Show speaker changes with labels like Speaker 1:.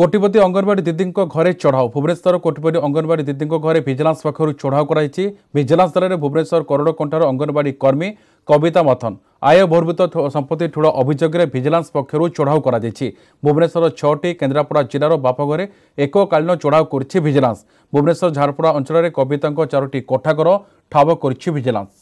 Speaker 1: কোটিপতি অঙ্গনবাড়ি দিদিঙ্ক ঘরে চড়াও ভুবনেশ্বর কোটিপতি অঙ্গনবাড়ি দিদিঙ্ক ঘরে ভিজিলান্স পক্ষ চড়াও করা হয়েছে ভিজিলান্স দলের ভুবনেশ্বর করড়কণ্ঠার অঙ্গনবাড়ি কর্মী কবিতা মথন আয় বহির্ভূত সম্পত্তি ঠুল অভিযোগের ভিজিলান্স পক্ষ চড়াও করা ভুবনেশ্বর ছটি কেন্দ্রাপড়া জেলার বাপঘরে এককালীন চড়াও করছে ভিজিলান্স ভুবনেশ্বর ঝাড়পড়া অঞ্চলের কবিতা চারোটি কোঠাঘর ঠাব করছে ভিজিলান্স